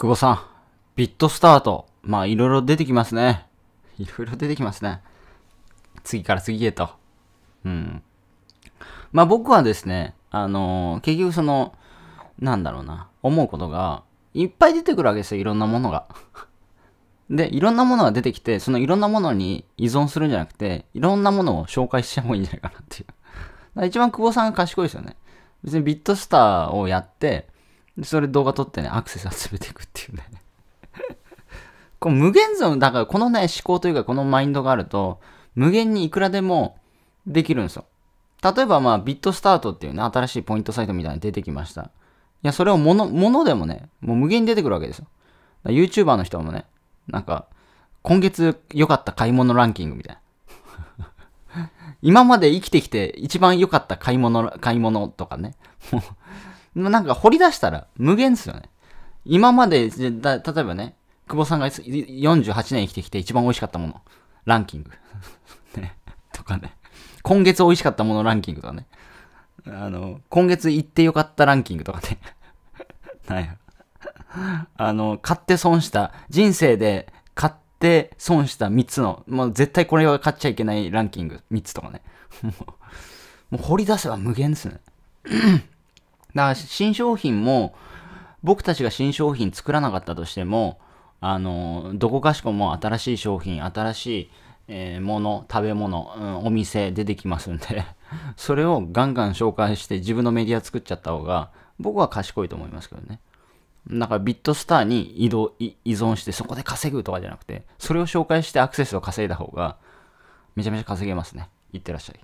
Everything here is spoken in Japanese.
久保さん、ビットスタート。まあ、いろいろ出てきますね。いろいろ出てきますね。次から次へと。うん。まあ僕はですね、あのー、結局その、なんだろうな、思うことが、いっぱい出てくるわけですよ、いろんなものが。で、いろんなものが出てきて、そのいろんなものに依存するんじゃなくて、いろんなものを紹介しちゃ方がいいんじゃないかなっていう。一番久保さんが賢いですよね。別にビットスターをやって、で、それ動画撮ってね、アクセス集めていくっていうね この無限像、だからこのね、思考というかこのマインドがあると、無限にいくらでもできるんですよ。例えばまあ、ビットスタートっていうね、新しいポイントサイトみたいに出てきました。いや、それをもの、ものでもね、もう無限に出てくるわけですよ。YouTuber の人もね、なんか、今月良かった買い物ランキングみたいな。今まで生きてきて一番良かった買い物、買い物とかね。なんか掘り出したら無限ですよね。今まで、だ例えばね、久保さんが48年生きてきて一番美味しかったもの、ランキング。ね、とかね。今月美味しかったものランキングとかね。あの、今月行ってよかったランキングとかね。なんや。あの、買って損した、人生で買って損した3つの、もう絶対これは買っちゃいけないランキング3つとかね。もう、もう掘り出せば無限ですね。だから新商品も、僕たちが新商品作らなかったとしても、あの、どこかしこも新しい商品、新しい、えー、もの、食べ物、うん、お店出てきますんで それをガンガン紹介して自分のメディア作っちゃった方が、僕は賢いと思いますけどね。だからビットスターに移動依存してそこで稼ぐとかじゃなくて、それを紹介してアクセスを稼いだ方が、めちゃめちゃ稼げますね。いってらっしゃい。